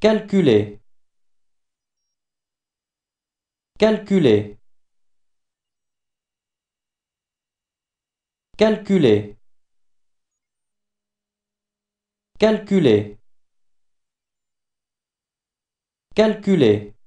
Calculer Calculer Calculer Calculer Calculer